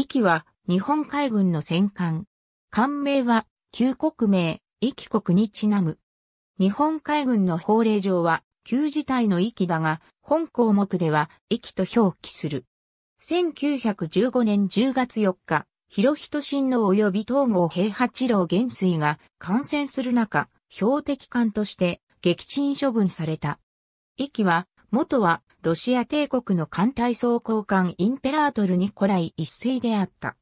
域は日本海軍の戦艦。艦名は旧国名、域国にちなむ。日本海軍の法令上は旧自体の域だが、本項目では域と表記する。1915年10月4日、広人親王及び東郷平八郎元帥が感染する中、標的艦として撃沈処分された。域は、元はロシア帝国の艦隊総交換インペラートルニコライ一世であった。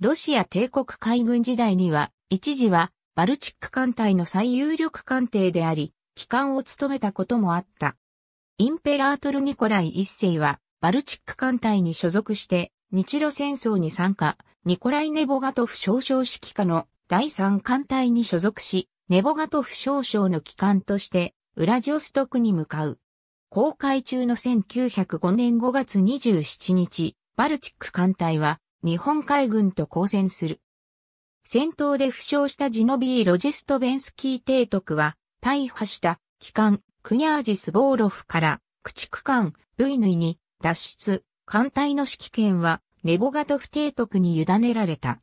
ロシア帝国海軍時代には、一時はバルチック艦隊の最有力艦艇であり、機関を務めたこともあった。インペラートルニコライ一世は、バルチック艦隊に所属して、日露戦争に参加、ニコライ・ネボガトフ少将指揮下の第3艦隊に所属し、ネボガトフ少将の機関として、ウラジオストクに向かう。公開中の1905年5月27日、バルチック艦隊は日本海軍と交戦する。戦闘で負傷したジノビー・ロジェストベンスキー提督は、大破した機関、クニャージス・ボーロフから、駆逐艦、ブイヌイに脱出、艦隊の指揮権は、ネボガドフ提督に委ねられた。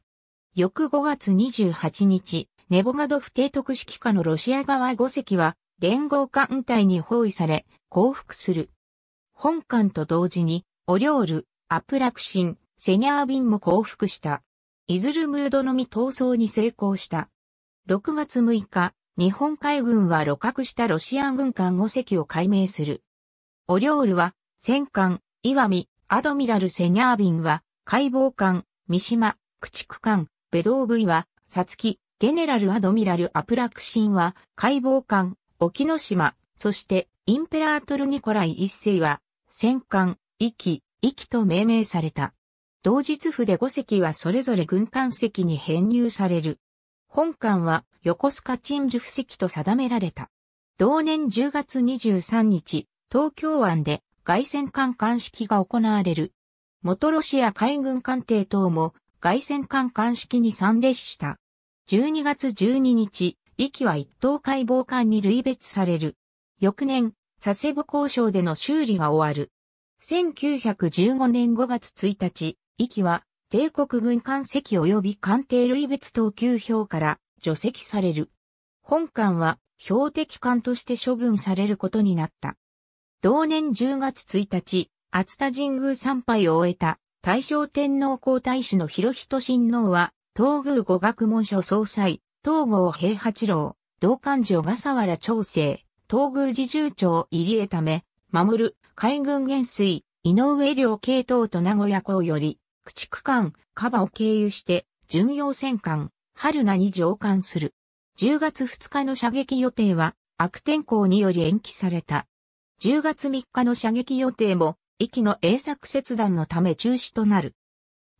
翌5月28日、ネボガドフ提督指揮下のロシア側5隻は、連合艦隊に包囲され、降伏する。本艦と同時に、オリョール、アプラクシン、セニャービンも降伏した。イズルムードのみ逃走に成功した。6月6日、日本海軍は露獲したロシア軍艦5隻を解明する。オリョールは、戦艦、岩見、アドミラルセニャービンは、解剖艦、三島、駆逐艦、ベドーブイは、サツキ、ゲネラルアドミラルアプラクシンは、解剖艦、沖ノ島、そしてインペラートルニコライ一世は、戦艦、域、域と命名された。同日府で5隻はそれぞれ軍艦席に編入される。本艦は横須賀鎮守府石と定められた。同年10月23日、東京湾で外戦艦艦式が行われる。元ロシア海軍艦艇等も外戦艦艦式に参列した。12月12日、息は一等解剖官に類別される。翌年、佐世保交渉での修理が終わる。1915年5月1日、息は帝国軍艦籍及び艦艇類別等級表から除籍される。本艦は標的艦として処分されることになった。同年10月1日、厚田神宮参拝を終えた大正天皇皇太子の広仁親王は、東宮語学文書総裁、東郷平八郎、道館城笠原長生、東宮寺重長入江ため、守る、海軍元帥、井上良系統と名古屋港より、駆逐艦、カバを経由して、巡洋戦艦、春名に上艦する。10月2日の射撃予定は、悪天候により延期された。10月3日の射撃予定も、駅の英作切断のため中止となる。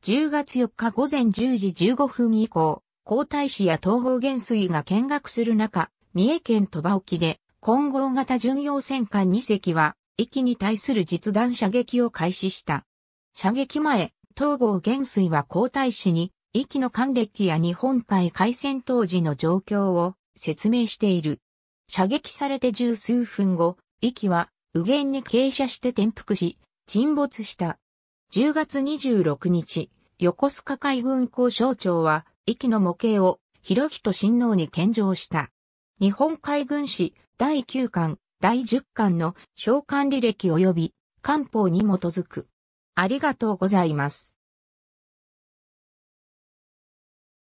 10月4日午前10時15分以降、皇太子や統合元帥が見学する中、三重県鳥羽沖で混合型巡洋戦艦2隻は、域に対する実弾射撃を開始した。射撃前、東郷元帥は皇太子に、域の艦暦や日本海海戦当時の状況を説明している。射撃されて十数分後、域は右舷に傾斜して転覆し、沈没した。10月26日、横須賀海軍交省庁は、域の模型を広仁親王に献上した。日本海軍史第9巻、第10巻の召喚履歴及び官報に基づく。ありがとうございます。